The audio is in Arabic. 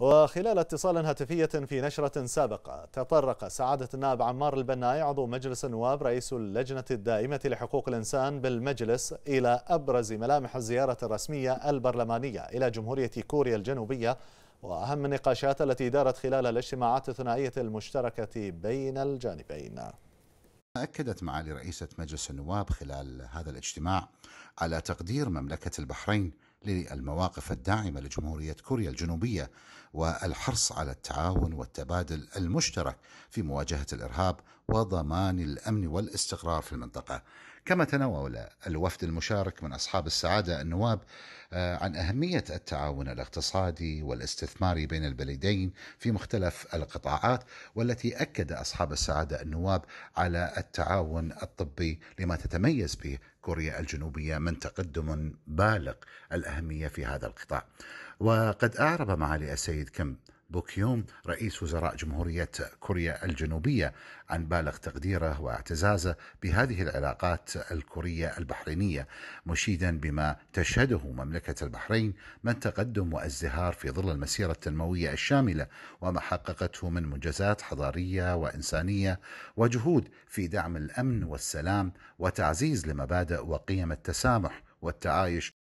وخلال اتصال هاتفية في نشرة سابقة تطرق سعادة النائب عمار البناي عضو مجلس النواب رئيس اللجنة الدائمة لحقوق الإنسان بالمجلس إلى أبرز ملامح الزيارة الرسمية البرلمانية إلى جمهورية كوريا الجنوبية وأهم النقاشات التي دارت خلال الاجتماعات الثنائية المشتركة بين الجانبين أكدت معالي رئيسة مجلس النواب خلال هذا الاجتماع على تقدير مملكة البحرين للمواقف الداعمة لجمهورية كوريا الجنوبية والحرص على التعاون والتبادل المشترك في مواجهة الإرهاب وضمان الأمن والاستقرار في المنطقة كما تناول الوفد المشارك من أصحاب السعادة النواب آه، عن أهمية التعاون الاقتصادي والاستثماري بين البلدين في مختلف القطاعات والتي أكد أصحاب السعادة النواب على التعاون الطبي لما تتميز به كوريا الجنوبية من تقدم بالغ الأهمية في هذا القطاع وقد أعرب معالي السيد كم بوكيوم رئيس وزراء جمهورية كوريا الجنوبية عن بالغ تقديره واعتزازه بهذه العلاقات الكورية البحرينية مشيدا بما تشهده مملكة البحرين من تقدم وازدهار في ظل المسيرة التنموية الشاملة وما حققته من منجزات حضارية وإنسانية وجهود في دعم الأمن والسلام وتعزيز لمبادئ وقيم التسامح والتعايش